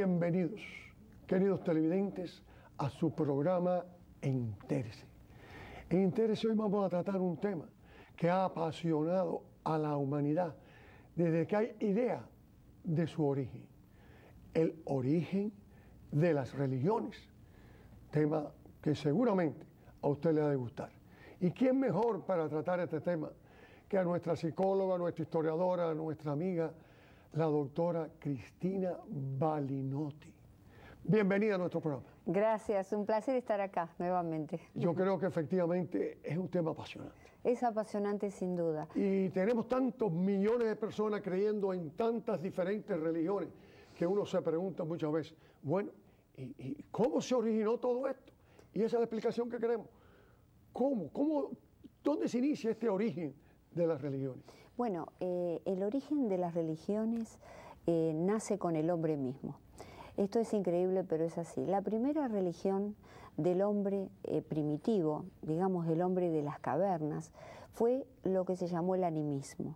Bienvenidos, queridos televidentes, a su programa Entérese. En Entérese hoy vamos a tratar un tema que ha apasionado a la humanidad desde que hay idea de su origen. El origen de las religiones. Tema que seguramente a usted le va a gustar. ¿Y quién mejor para tratar este tema que a nuestra psicóloga, a nuestra historiadora, a nuestra amiga, la doctora Cristina Balinotti. Bienvenida a nuestro programa. Gracias, un placer estar acá nuevamente. Yo creo que efectivamente es un tema apasionante. Es apasionante sin duda. Y tenemos tantos millones de personas creyendo en tantas diferentes religiones que uno se pregunta muchas veces, bueno, ¿y, cómo se originó todo esto? Y esa es la explicación que queremos. ¿Cómo? ¿Cómo? ¿Dónde se inicia este origen de las religiones? Bueno, eh, el origen de las religiones eh, nace con el hombre mismo. Esto es increíble, pero es así. La primera religión del hombre eh, primitivo, digamos el hombre de las cavernas, fue lo que se llamó el animismo.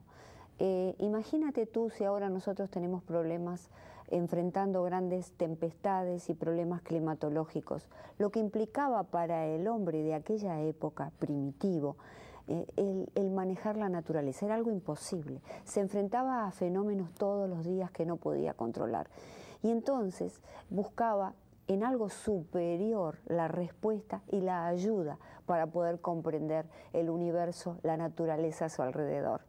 imagínate tú si ahora nosotros tenemos problemas enfrentando grandes tempestades y problemas climatológicos, lo que implicaba para el hombre de aquella época primitivo el, el la naturaleza, era algo imposible. Se enfrentaba a fenómenos todos los días que no podía controlar. Y entonces buscaba en algo superior la respuesta y la ayuda para poder comprender el universo, la naturaleza a su alrededor.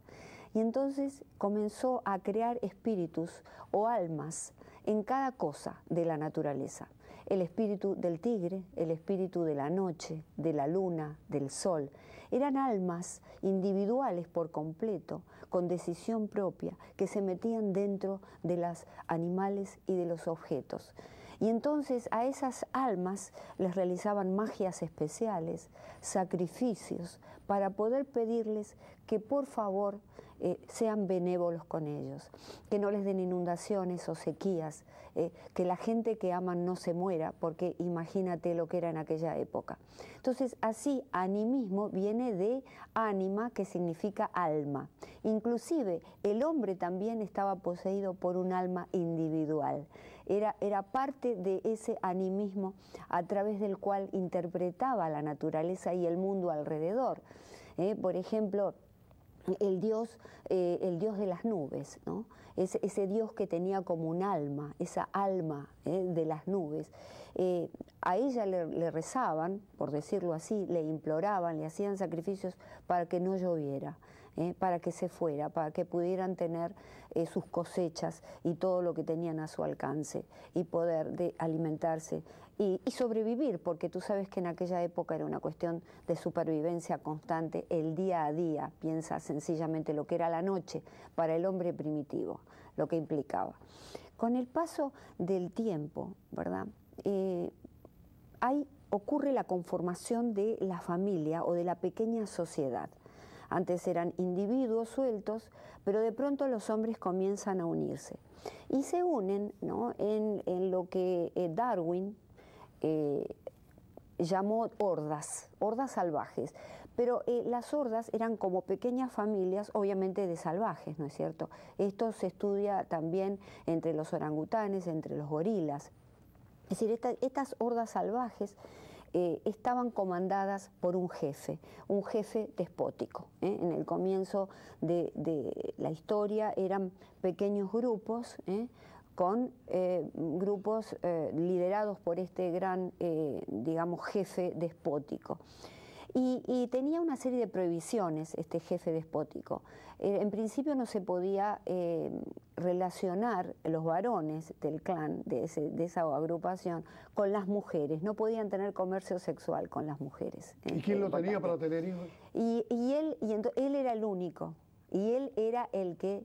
Y entonces comenzó a crear espíritus o almas en cada cosa de la naturaleza. El espíritu del tigre, el espíritu de la noche, de la luna, del sol, eran almas individuales por completo, con decisión propia, que se metían dentro de los animales y de los objetos. Y entonces a esas almas les realizaban magias especiales, sacrificios, para poder pedirles que por favor eh, sean benévolos con ellos, que no les den inundaciones o sequías, eh, que la gente que aman no se muera, porque imagínate lo que era en aquella época. Entonces, así, animismo viene de ánima, que significa alma. Inclusive, el hombre también estaba poseído por un alma individual. Era, era parte de ese animismo a través del cual interpretaba la naturaleza y el mundo alrededor. Eh, por ejemplo, el Dios, eh, el Dios de las nubes, ese Dios que tenía como un alma, esa alma ¿eh? de las nubes. Eh, a ella le, rezaban, por decirlo así, le imploraban, le hacían sacrificios para que no lloviera. Eh, para que se fuera, para que pudieran tener eh, sus cosechas y todo lo que tenían a su alcance y poder alimentarse y, sobrevivir, porque tú sabes que en aquella época era una cuestión de supervivencia constante, el día a día, piensa sencillamente lo que era la noche para el hombre primitivo, lo que implicaba. Con el paso del tiempo, ¿verdad? Eh, ahí ocurre la conformación de la familia o de la pequeña sociedad. Antes eran individuos sueltos, pero de pronto los hombres comienzan a unirse. Y se unen ¿no? en, lo que eh, Darwin eh, llamó hordas, hordas salvajes. Pero eh, las hordas eran como pequeñas familias, obviamente de salvajes, ¿no es cierto? Esto se estudia también entre los orangutanes, entre los gorilas. Es decir, estas hordas salvajes eh, estaban comandadas por un jefe, un jefe despótico. ¿eh? En el comienzo de, la historia eran pequeños grupos, ¿eh? con grupos liderados por este gran, digamos, jefe despótico. Y, tenía una serie de prohibiciones este jefe despótico. Eh, en principio no se podía eh, relacionar los varones del clan, de, esa agrupación, con las mujeres. No podían tener comercio sexual con las mujeres. ¿Y este, quién lo tenía para tener hijos? Y, él, y él era el único. Y él era el que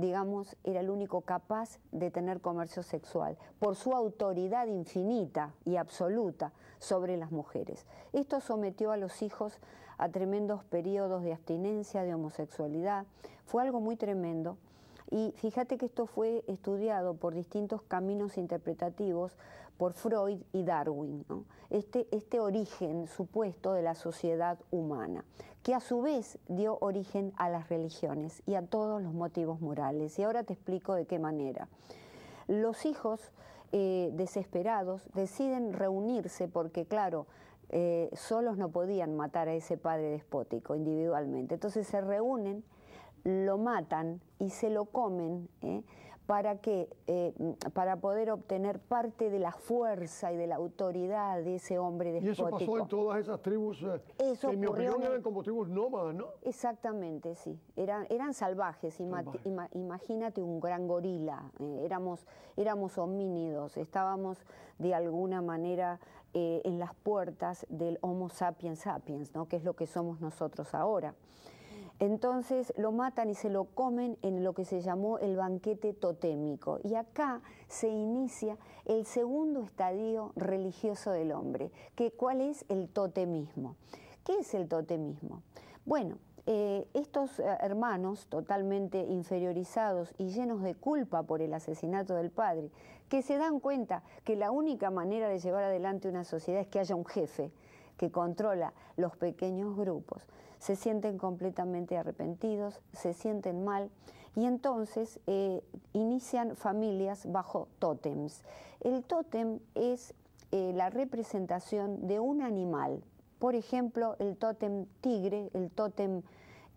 digamos, era el único capaz de tener comercio sexual, por su autoridad infinita y absoluta sobre las mujeres. Esto sometió a los hijos a tremendos periodos de abstinencia, de homosexualidad, fue algo muy tremendo. Y fíjate que esto fue estudiado por distintos caminos interpretativos por Freud y Darwin, este, este origen supuesto de la sociedad humana, que a su vez dio origen a las religiones y a todos los motivos morales. Y ahora te explico de qué manera. Los hijos eh, desesperados deciden reunirse porque, claro, eh, solos no podían matar a ese padre despótico individualmente. Entonces se reúnen, lo matan y se lo comen. ¿eh? para, que, eh, para poder obtener parte de la fuerza y de la autoridad de ese hombre despótico. Y eso pasó en todas esas tribus, eh, que en mi opinión eran como tribus nómadas, ¿no? Exactamente, sí. Eran, eran salvajes. imagínate un gran gorila. Eh, éramos, éramos homínidos. Estábamos de alguna manera en las puertas del Homo sapiens sapiens, ¿no? Que es lo que somos nosotros ahora. Entonces lo matan y se lo comen en lo que se llamó el banquete totémico. Y acá se inicia el segundo estadio religioso del hombre, que cuál es el totemismo. ¿Qué es el totemismo? Bueno, eh, estos eh, hermanos totalmente inferiorizados y llenos de culpa por el asesinato del padre, que se dan cuenta que la única manera de llevar adelante una sociedad es que haya un jefe que controla los pequeños grupos, se sienten completamente arrepentidos, se sienten mal y entonces eh, inician familias bajo tótems. El tótem es eh, la representación de un animal, por ejemplo, el tótem tigre, el tótem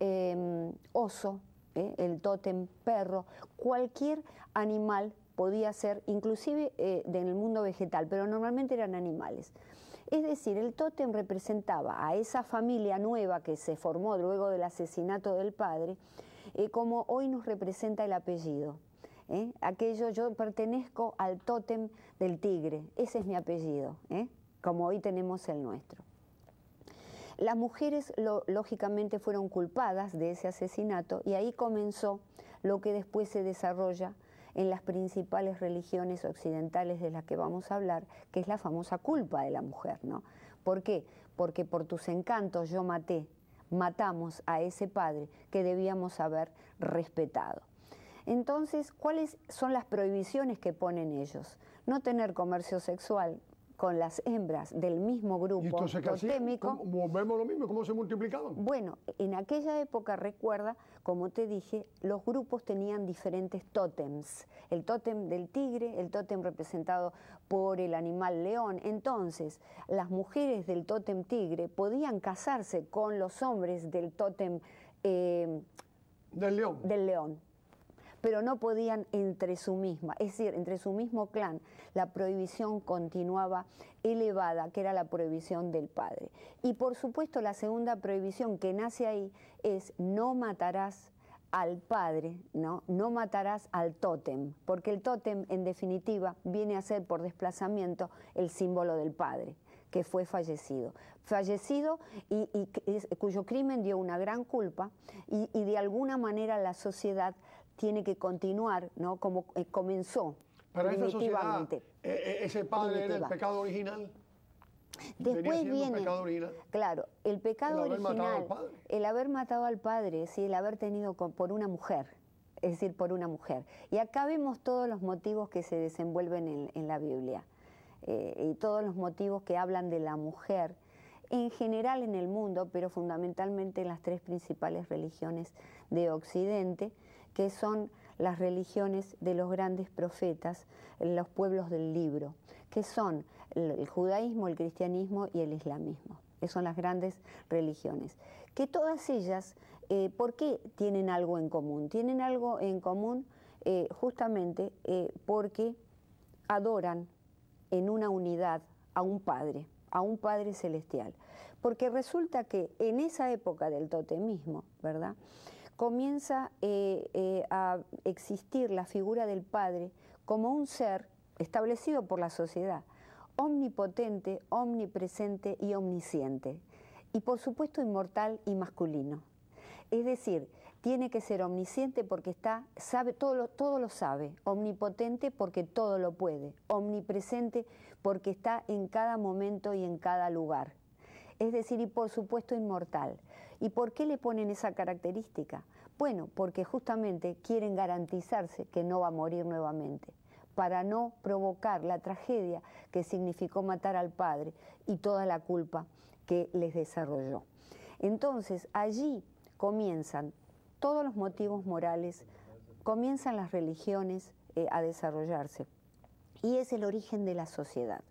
em, oso, eh, el tótem perro, cualquier animal podía ser inclusive eh, del mundo vegetal, pero normalmente eran animales. Es decir, el tótem representaba a esa familia nueva que se formó luego del asesinato del padre, eh, como hoy nos representa el apellido. ¿eh? Aquello, yo pertenezco al tótem del tigre, ese es mi apellido, ¿eh? como hoy tenemos el nuestro. Las mujeres lógicamente fueron culpadas de ese asesinato y ahí comenzó lo que después se desarrolla en las principales religiones occidentales de las que vamos a hablar, que es la famosa culpa de la mujer, ¿no? ¿Por qué? Porque por tus encantos yo maté, matamos a ese padre que debíamos haber respetado. Entonces, ¿cuáles son las prohibiciones que ponen ellos? No tener comercio sexual, con las hembras del mismo grupo totémico. vemos lo mismo, ¿cómo se multiplicaban? Bueno, en aquella época, recuerda, como te dije, los grupos tenían diferentes tótems. El tótem del tigre, el tótem representado por el animal león. Entonces, las mujeres del tótem tigre podían casarse con los hombres del tótem... Eh, del león. Del león pero no podían entre su misma, es decir, entre su mismo clan, la prohibición continuaba elevada, que era la prohibición del padre. Y por supuesto la segunda prohibición que nace ahí es no matarás al padre, ¿no? No matarás al tótem, porque el tótem en definitiva viene a ser por desplazamiento el símbolo del padre que fue fallecido. Fallecido y, cuyo crimen dio una gran culpa y de alguna manera la sociedad tiene que continuar, ¿no? Como eh, comenzó. Para esa sociedad, eh, eh, ese padre del pecado original. Después viene, claro, el pecado el original, el haber matado al padre, sí, el haber tenido por una mujer, es decir, por una mujer. Y acá vemos todos los motivos que se desenvuelven en, la Biblia y todos los motivos que hablan de la mujer en general en el mundo, pero fundamentalmente en las tres principales religiones de Occidente, que son las religiones de los grandes profetas, los pueblos del libro, que son el judaísmo, el cristianismo y el islamismo. Que son las grandes religiones. Que todas ellas, eh, ¿por qué tienen algo en común? Tienen algo en común eh, justamente eh, porque adoran en una unidad a un Padre, a un Padre celestial. Porque resulta que en esa época del totemismo, ¿verdad? comienza eh, eh, a existir la figura del padre como un ser establecido por la sociedad, omnipotente, omnipresente y omnisciente, y por supuesto inmortal y masculino. Es decir, tiene que ser omnisciente porque está, sabe, todo todo lo sabe, omnipotente porque todo lo puede, omnipresente porque está en cada momento y en cada lugar. Es decir, y por supuesto inmortal. ¿Y por qué le ponen esa característica? Bueno, porque justamente quieren garantizarse que no va a morir nuevamente para no provocar la tragedia que significó matar al padre y toda la culpa que les desarrolló. Entonces, allí comienzan todos los motivos morales, comienzan las religiones eh, a desarrollarse. Y es el origen de la sociedad.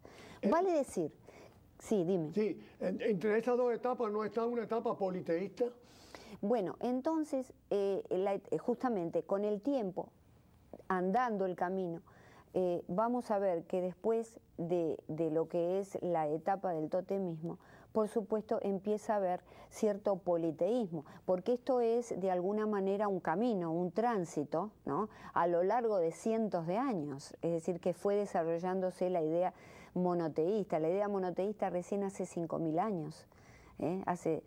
Vale decir Sí, dime. Sí, entre esas dos etapas no está una etapa politeísta. Bueno, entonces, eh, eh, justamente con el tiempo, andando el camino, eh, vamos a ver que después de, de, lo que es la etapa del totemismo, por supuesto empieza a haber cierto politeísmo, porque esto es de alguna manera un camino, un tránsito, ¿no? a lo largo de cientos de años, es decir, que fue desarrollándose la idea monoteísta. La idea monoteísta recién hace 5.000 años. ¿eh? Hace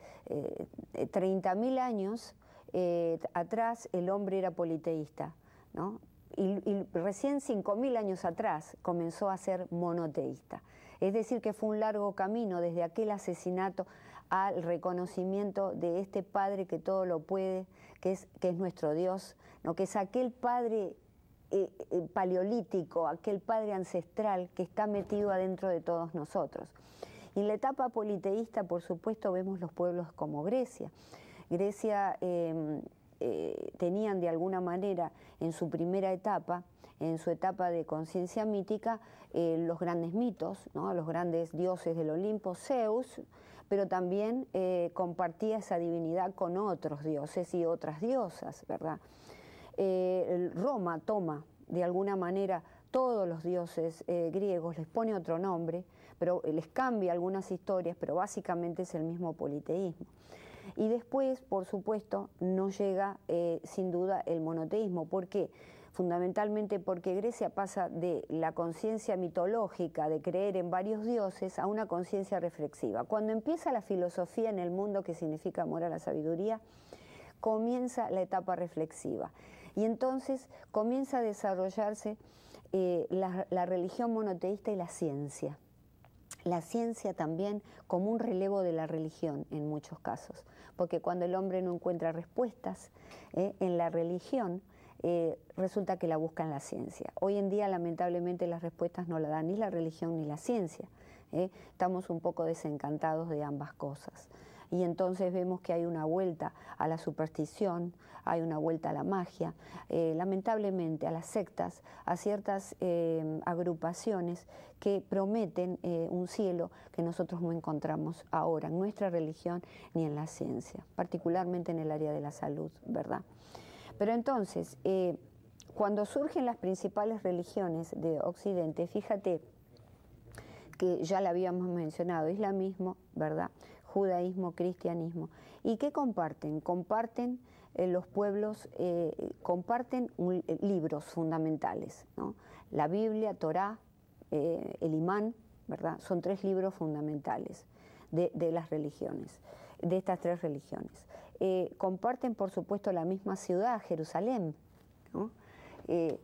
30.000 eh, años eh, atrás el hombre era politeísta. ¿no? Y, recién 5.000 años atrás comenzó a ser monoteísta. Es decir, que fue un largo camino desde aquel asesinato al reconocimiento de este Padre que todo lo puede, que es, que es nuestro Dios, ¿no? que es aquel Padre eh, eh, paleolítico, aquel padre ancestral que está metido adentro de todos nosotros. Y en la etapa politeísta, por supuesto, vemos los pueblos como Grecia. Grecia em, eh, tenían de alguna manera en su primera etapa, en su etapa de conciencia mítica, los grandes mitos, los grandes dioses del Olimpo, Zeus, pero también compartía esa divinidad con otros dioses y otras diosas, ¿verdad? Eh, Roma toma de alguna manera todos los dioses eh, griegos, les pone otro nombre, pero les cambia algunas historias, pero básicamente es el mismo politeísmo. Y después, por supuesto, no llega eh, sin duda el monoteísmo. ¿Por qué? Fundamentalmente porque Grecia pasa de la conciencia mitológica de creer en varios dioses a una conciencia reflexiva. Cuando empieza la filosofía en el mundo, que significa amor a la sabiduría, comienza la etapa reflexiva. Y entonces comienza a desarrollarse eh, la, religión monoteísta y la ciencia la ciencia también como un relevo de la religión en muchos casos, porque cuando el hombre no encuentra respuestas eh, en la religión, eh, resulta que la busca en la ciencia. Hoy en día lamentablemente las respuestas no la dan ni la religión ni la ciencia. Estamos un poco desencantados de ambas cosas y entonces vemos que hay una vuelta a la superstición, hay una vuelta a la magia, eh, lamentablemente a las sectas, a ciertas eh, agrupaciones que prometen eh, un cielo que nosotros no encontramos ahora en nuestra religión ni en la ciencia, particularmente en el área de la salud, ¿verdad? Pero entonces, cuando surgen las principales religiones de Occidente, fíjate, que ya la habíamos mencionado, islamismo, ¿verdad? judaísmo, cristianismo. ¿Y qué comparten? Comparten eh, los pueblos, eh, comparten eh, libros fundamentales, la Biblia, Torá, el imán, ¿verdad? Son tres libros fundamentales de, las religiones, de estas tres religiones. comparten, por supuesto, la misma ciudad, Jerusalén,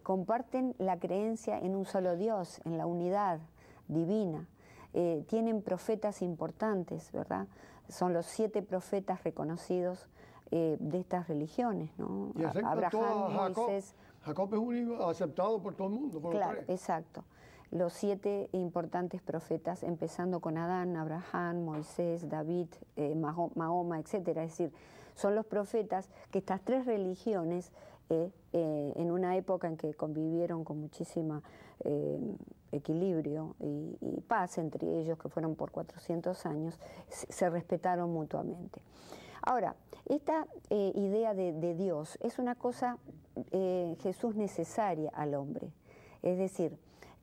comparten la creencia en un solo Dios, en la unidad divina. Eh, tienen profetas importantes, ¿verdad? Son los siete profetas reconocidos eh, de estas religiones, ¿no? Abraham, Jacob, Moisés, Jacob es un aceptado por todo el mundo. claro, exacto. Los siete importantes profetas, empezando con Adán, Abraham, Moisés, David, eh, Mahoma, etcétera. Es decir, son los profetas que estas tres religiones en una época en que convivieron con muchísima equilibrio y, paz entre ellos, que fueron por 400 años, se, respetaron mutuamente. Ahora, esta eh, idea de, Dios es una cosa, eh, Jesús, necesaria al hombre. Es decir,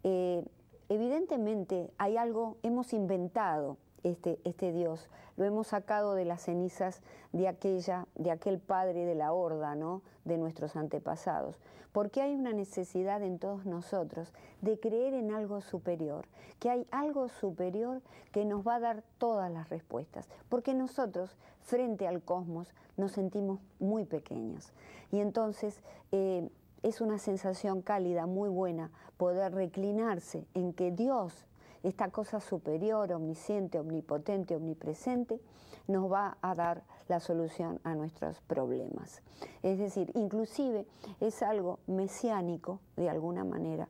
eh, evidentemente hay algo, hemos inventado este, este, Dios. Lo hemos sacado de las cenizas de aquella, de aquel padre de la horda, ¿no? de nuestros antepasados. Porque hay una necesidad en todos nosotros de creer en algo superior, que hay algo superior que nos va a dar todas las respuestas. Porque nosotros, frente al cosmos, nos sentimos muy pequeños. Y entonces, eh, es una sensación cálida, muy buena, poder reclinarse en que Dios esta cosa superior, omnisciente, omnipotente, omnipresente, nos va a dar la solución a nuestros problemas. Es decir, inclusive es algo mesiánico, de alguna manera,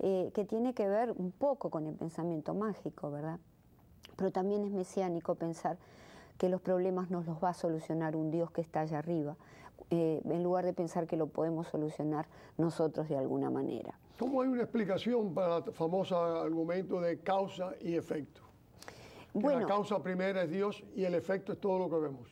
eh, que tiene que ver un poco con el pensamiento mágico, ¿verdad? Pero también es mesiánico pensar que los problemas nos los va a solucionar un Dios que está allá arriba, eh, en lugar de pensar que lo podemos solucionar nosotros de alguna manera. ¿Cómo hay una explicación para el famoso argumento de causa y efecto? Bueno, la causa primera es Dios y el efecto es todo lo que vemos.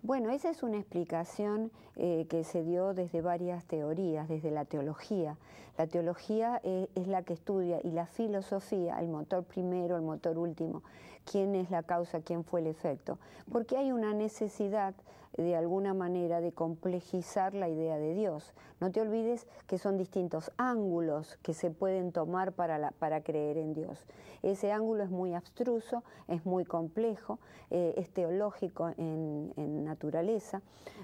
Bueno, esa es una explicación eh, que se dio desde varias teorías, desde la teología. La teología eh, es la que estudia y la filosofía, el motor primero, el motor último, quién es la causa, quién fue el efecto. Porque hay una necesidad de alguna manera de complejizar la idea de Dios. No te olvides que son distintos ángulos que se pueden tomar para, creer en Dios. Ese ángulo es muy abstruso, es muy complejo, eh, es teológico en, naturaleza,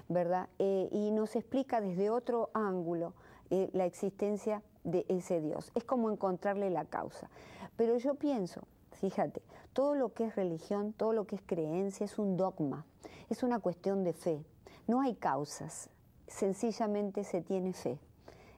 ¿verdad? Eh, y nos explica desde otro ángulo eh, la existencia de ese Dios. Es como encontrarle la causa. Pero yo pienso Fíjate, todo lo que es religión, todo lo que es creencia es un dogma, es una cuestión de fe. No hay causas, sencillamente se tiene fe.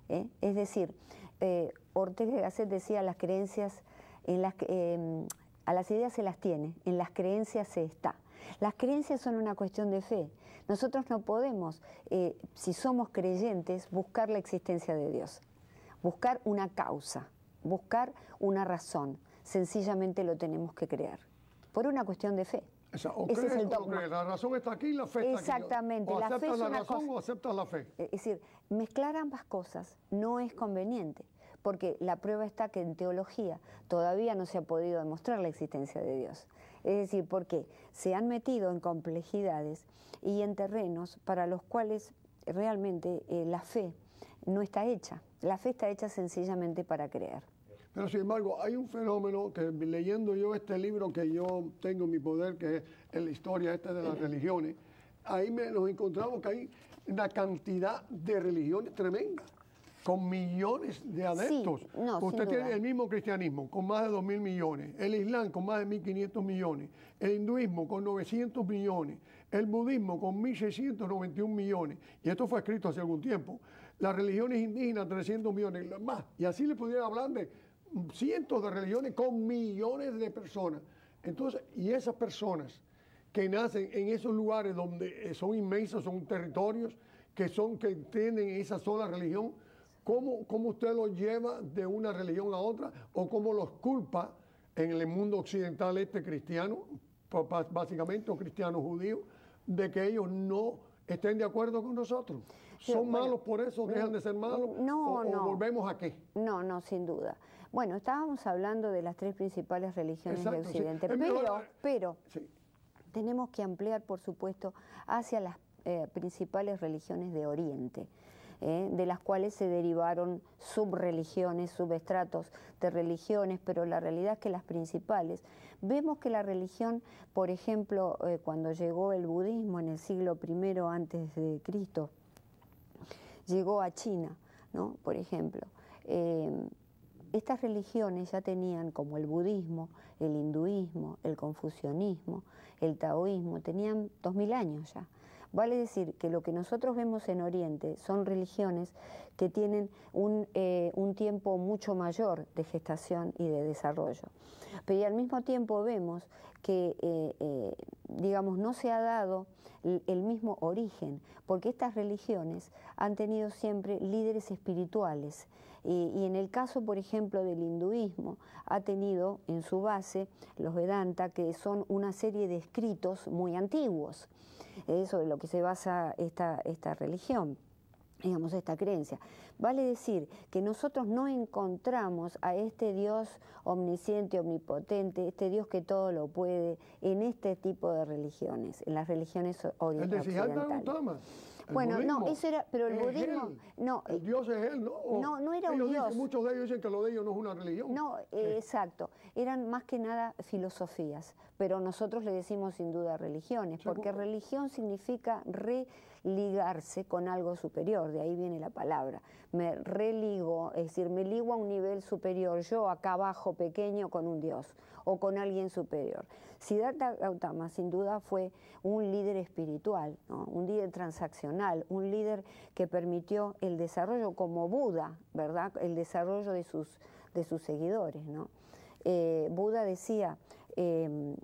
¿eh? Es decir, eh, Ortega Gasset decía las creencias, em, a las ideas se las tiene, en las creencias se está. Las creencias son una cuestión de fe. Nosotros no podemos, eh, si somos creyentes, buscar la existencia de Dios, buscar una causa, buscar una razón sencillamente lo tenemos que crear, por una cuestión de fe. O o es la razón está aquí y la fe está Exactamente, O aceptas la, fe es razón aceptas la fe. Es decir, mezclar ambas cosas no es conveniente, porque la prueba está que en teología todavía no se ha podido demostrar la existencia de Dios. Es decir, porque se han metido en complejidades y en terrenos para los cuales realmente eh, la fe no está hecha. La fe está hecha sencillamente para creer. Pero sin embargo, hay un fenómeno que leyendo yo este libro que yo tengo en mi poder, que es la historia esta de las religiones, ahí nos encontramos que hay una cantidad de religiones tremenda, con millones de adeptos. Usted tiene el mismo cristianismo, con más de mil millones, el islam con más de 1.500 millones, el hinduismo con 900 millones, el budismo con 1.691 millones, y esto fue escrito hace algún tiempo, las religiones indígenas 300 millones, más, y así le pudiera hablar de cientos de religiones con millones de personas. Entonces, y esas personas que nacen en esos lugares donde eh, son inmensos, son territorios que son que tienen esa sola religión, ¿cómo, cómo usted los lleva de una religión a otra o cómo los culpa en el mundo occidental este cristiano, pues, básicamente, o cristiano judío, de que ellos no estén de acuerdo con nosotros? ¿Son malos por eso? ¿Dejan de ser malos? No, no. volvemos a qué? No, no, sin duda. Bueno, estábamos hablando de las tres principales religiones de Occidente, pero, tenemos que ampliar, por supuesto, hacia las eh, principales religiones de Oriente. ¿eh? de las cuales se derivaron subreligiones, subestratos de religiones, pero la realidad es que las principales. Vemos que la religión, por ejemplo, eh, cuando llegó el budismo en el siglo I antes de Cristo, llegó a China, ¿no? por ejemplo. Em, estas religiones ya tenían, como el budismo, el hinduismo, el confucianismo, el taoísmo, tenían dos 2000 años ya. Vale decir que lo que nosotros vemos en Oriente son religiones que tienen un, eh, tiempo mucho mayor de gestación y de desarrollo. Pero al mismo tiempo vemos que, eh, eh, digamos, no se ha dado el, mismo origen, porque estas religiones han tenido siempre líderes espirituales. y, en el caso, por ejemplo, del hinduismo, ha tenido en su base los Vedanta, que son una serie de escritos muy antiguos eh, sobre lo que se basa esta, esta religión digamos, esta creencia. Vale decir que nosotros no encontramos a este Dios omnisciente, omnipotente, este Dios que todo lo puede, en este tipo de religiones, en las religiones orientales. Bueno, no, eso era, pero el budismo, no, el eh, Dios es él, ¿no? no, no era un Dios. Dicen, muchos de ellos dicen que lo de ellos no es una religión. No, eh, exacto, eran más que nada filosofías, pero nosotros le decimos sin duda religiones, porque religión significa religarse con algo superior, de ahí viene la palabra. Me religo, es decir, me ligo a un nivel superior, yo acá abajo pequeño con un Dios o con alguien superior. Siddhartha Gautama sin duda fue un líder espiritual, un líder transaccional, un líder que permitió el desarrollo como Buda, ¿verdad? El desarrollo de sus, seguidores, eh, Buda decía, em,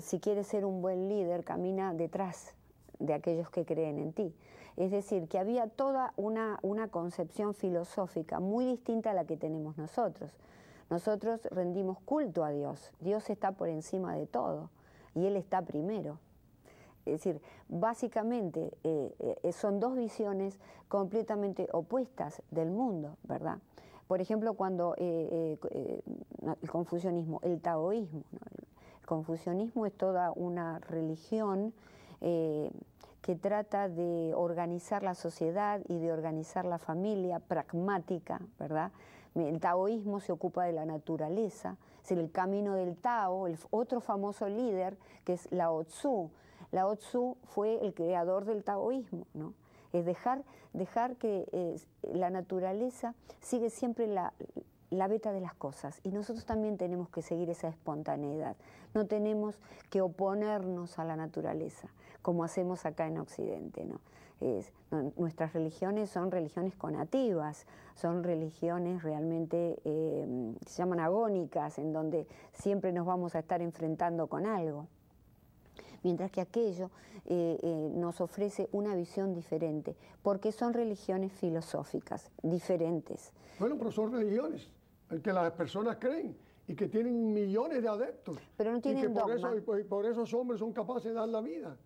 si quieres ser un buen líder, camina detrás de aquellos que creen en ti. Es decir, que había toda una, concepción filosófica muy distinta a la que tenemos nosotros. Nosotros rendimos culto a Dios. Dios está por encima de todo y Él está primero. Es decir, básicamente eh, eh, son dos visiones completamente opuestas del mundo, ¿verdad? Por ejemplo, cuando eh, el confucianismo, el taoísmo, el confucionismo es toda una religión que trata de organizar la sociedad y de organizar la familia pragmática, ¿verdad? El taoísmo se ocupa de la naturaleza, es el camino del Tao, el otro famoso líder que es Lao Tzu. Lao Tzu fue el creador del taoísmo, ¿no? Es dejar, dejar que la naturaleza sigue siempre la, la beta de las cosas y nosotros también tenemos que seguir esa espontaneidad. No tenemos que oponernos a la naturaleza como hacemos acá en Occidente, ¿no? nuestras religiones son religiones conativas, son religiones realmente, em, se llaman agónicas, en donde siempre nos vamos a estar enfrentando con algo. Mientras que aquello eh, eh, nos ofrece una visión diferente, porque son religiones filosóficas, diferentes. Bueno, pero son religiones en eh, que las personas creen y que tienen millones de adeptos. Pero no tienen por y por, eso hombres son capaces de dar la vida.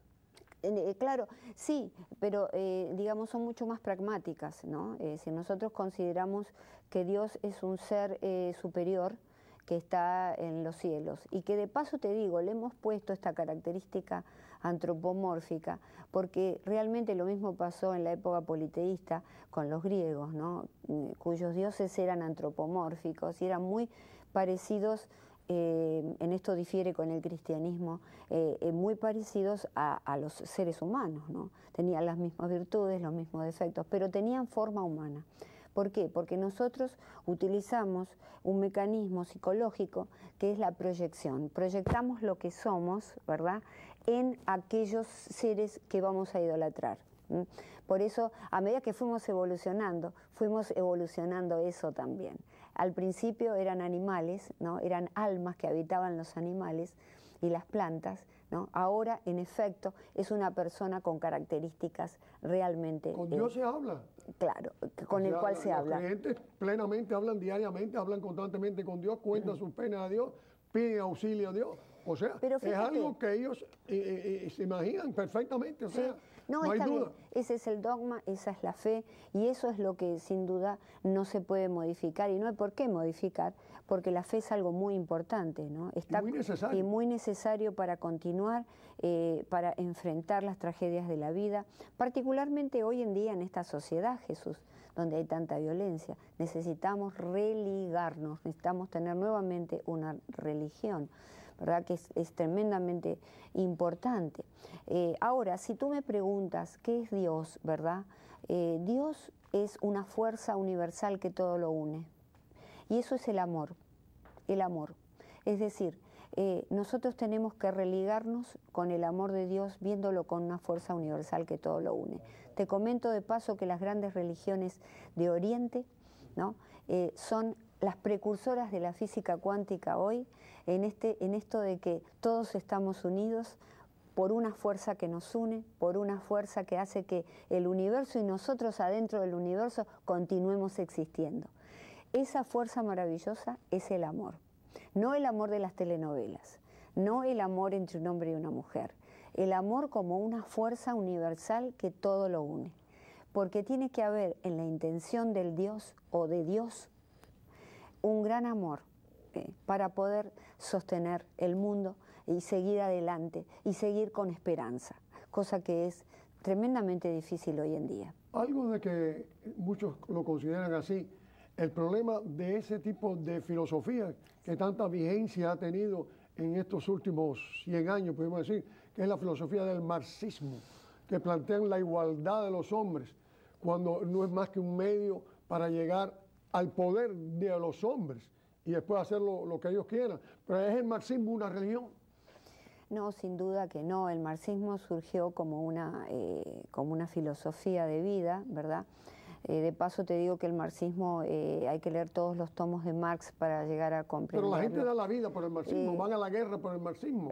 Eh, claro, sí, pero eh, digamos son mucho más pragmáticas, ¿no? Eh, si nosotros consideramos que Dios es un ser superior que está en los cielos y que de paso te digo, le hemos puesto esta característica antropomórfica porque realmente lo mismo pasó en la época politeísta con los griegos, ¿no? Mm, cuyos dioses eran antropomórficos y eran muy parecidos eh, en esto difiere con el cristianismo, eh, eh, muy parecidos a, los seres humanos. Tenían las mismas virtudes, los mismos defectos, pero tenían forma humana. ¿Por qué? Porque nosotros utilizamos un mecanismo psicológico que es la proyección. Proyectamos lo que somos, ¿verdad?, en aquellos seres que vamos a idolatrar. Por eso, a medida que fuimos evolucionando, fuimos evolucionando eso también. Al principio eran animales, ¿no? eran almas que habitaban los animales y las plantas, ¿no? ahora en efecto es una persona con características realmente... Con Dios se habla. Claro, con el cual se habla. Los gente plenamente hablan diariamente, hablan constantemente con Dios, cuentan sus penas a Dios, piden auxilio a Dios. O sea, es algo que ellos eh, eh, eh, se imaginan perfectamente. O sea, no, está bien. Ese es el dogma, esa es la fe y eso es lo que sin duda no se puede modificar y no hay por qué modificar porque la fe es algo muy importante, ¿no? Está y muy necesario. muy necesario para continuar, eh, para enfrentar las tragedias de la vida, particularmente hoy en día en esta sociedad, Jesús, donde hay tanta violencia. Necesitamos religarnos, necesitamos tener nuevamente una religión. ¿verdad? Que es, tremendamente importante. Eh, ahora, si tú me preguntas qué es Dios, ¿verdad? Eh, Dios es una fuerza universal que todo lo une. Y eso es el amor, el amor. Es decir, eh, nosotros tenemos que religarnos con el amor de Dios viéndolo con una fuerza universal que todo lo une. Te comento de paso que las grandes religiones de Oriente ¿no? son las precursoras de la física cuántica hoy en, este, en esto de que todos estamos unidos por una fuerza que nos une, por una fuerza que hace que el universo y nosotros adentro del universo continuemos existiendo. Esa fuerza maravillosa es el amor, no el amor de las telenovelas, no el amor entre un hombre y una mujer, el amor como una fuerza universal que todo lo une, porque tiene que haber en la intención del Dios o de Dios un gran amor eh, para poder sostener el mundo y seguir adelante y seguir con esperanza, cosa que es tremendamente difícil hoy en día. Algo de que muchos lo consideran así, el problema de ese tipo de filosofía que tanta vigencia ha tenido en estos últimos 100 años, podemos decir, que es la filosofía del marxismo, que plantean la igualdad de los hombres, cuando no es más que un medio para llegar al poder de los hombres y después hacer lo, que ellos quieran. Pero es el marxismo una religión. No, sin duda que no. El marxismo surgió como una, eh, como una filosofía de vida, ¿verdad? Eh, de paso te digo que el marxismo eh, hay que leer todos los tomos de Marx para llegar a comprender. Pero la gente da la vida por el marxismo, eh, van a la guerra por el marxismo,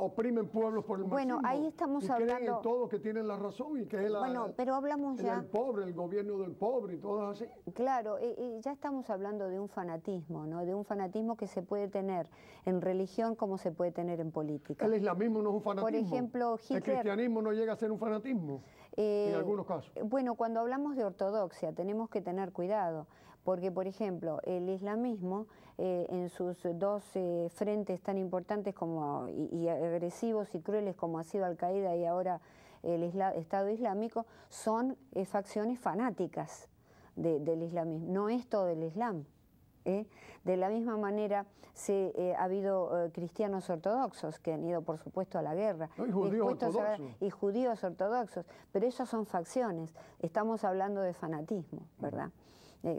oprimen pueblos por el marxismo. Bueno, ahí estamos y hablando. Creen en todos que tienen la razón y que es la, bueno, pero hablamos ya. El pobre, el gobierno del pobre y todo así. Claro, ya estamos hablando de un fanatismo, ¿no? De un fanatismo que se puede tener en religión como se puede tener en política. El islamismo no es un fanatismo. Por ejemplo, Hitler. El cristianismo no llega a ser un fanatismo en eh, algunos casos. Eh, bueno, cuando hablamos de ortodoxia tenemos que tener cuidado, porque por ejemplo el islamismo eh, en sus dos frentes tan importantes como, y, agresivos y crueles como ha sido Al-Qaeda y ahora el Estado Islámico son facciones fanáticas del islamismo, no es todo el islam. ¿eh? De la misma manera se, eh, ha habido eh, cristianos ortodoxos que han ido, por supuesto, a la guerra. y, judíos y, judíos ortodoxos. Pero esas son facciones. Estamos hablando de fanatismo, mm. ¿verdad?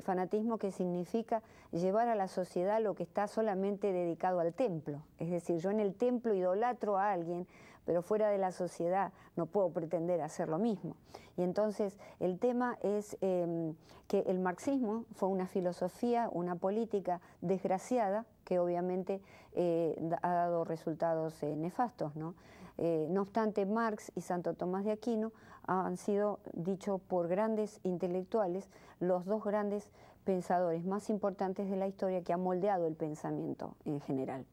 fanatismo que significa llevar a la sociedad lo que está solamente dedicado al templo. Es decir, yo en el templo idolatro a alguien pero fuera de la sociedad no puedo pretender hacer lo mismo. Y entonces el tema es em, que el marxismo fue una filosofía, una política desgraciada que obviamente eh, ha dado resultados eh, nefastos. ¿no? Eh, ¿no? obstante, Marx y Santo Tomás de Aquino han sido, dicho por grandes intelectuales, los dos grandes pensadores más importantes de la historia que han moldeado el pensamiento en general.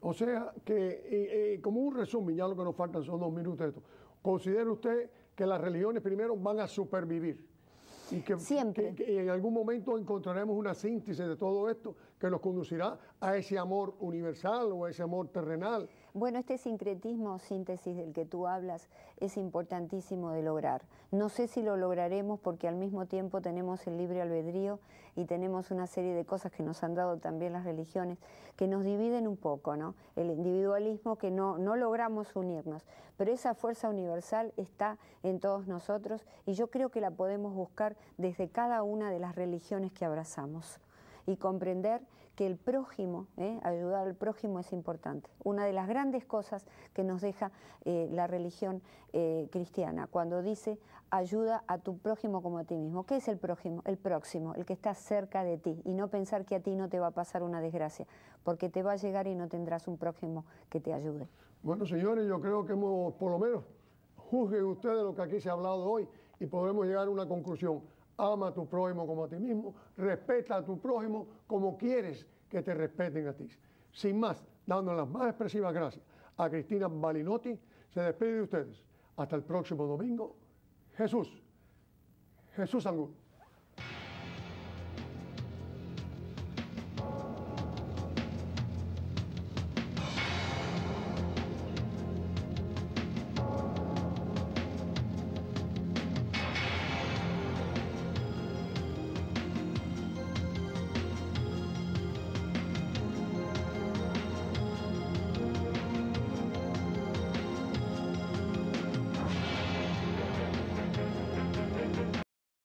O sea que, como un resumen, ya lo que nos faltan son dos minutos de esto. ¿Considera usted que las religiones primero van a supervivir? Y que, que en algún momento encontraremos una síntesis de todo esto que nos conducirá a ese amor universal o a ese amor terrenal. Bueno, este sincretismo o síntesis del que tú hablas es importantísimo de lograr. No sé si lo lograremos porque al mismo tiempo tenemos el libre albedrío y tenemos una serie de cosas que nos han dado también las religiones que nos dividen un poco, ¿no? El individualismo que no, no logramos unirnos, pero esa fuerza universal está en todos nosotros y yo creo que la podemos buscar desde cada una de las religiones que abrazamos y comprender que el prójimo, ¿eh? ayudar al prójimo es importante. Una de las grandes cosas que nos deja eh, la religión eh, cristiana, cuando dice ayuda a tu prójimo como a ti mismo. ¿Qué es el prójimo? El próximo, el que está cerca de ti. Y no pensar que a ti no te va a pasar una desgracia, porque te va a llegar y no tendrás un prójimo que te ayude. Bueno, señores, yo creo que hemos, por lo menos, juzguen ustedes lo que aquí se ha hablado hoy y podremos llegar a una conclusión ama a tu prójimo como a ti mismo, respeta a tu prójimo como quieres que te respeten a ti. Sin más, dando las más expresivas gracias a Cristina Balinotti, se despide de ustedes. Hasta el próximo domingo. Jesús, Jesús Angulo.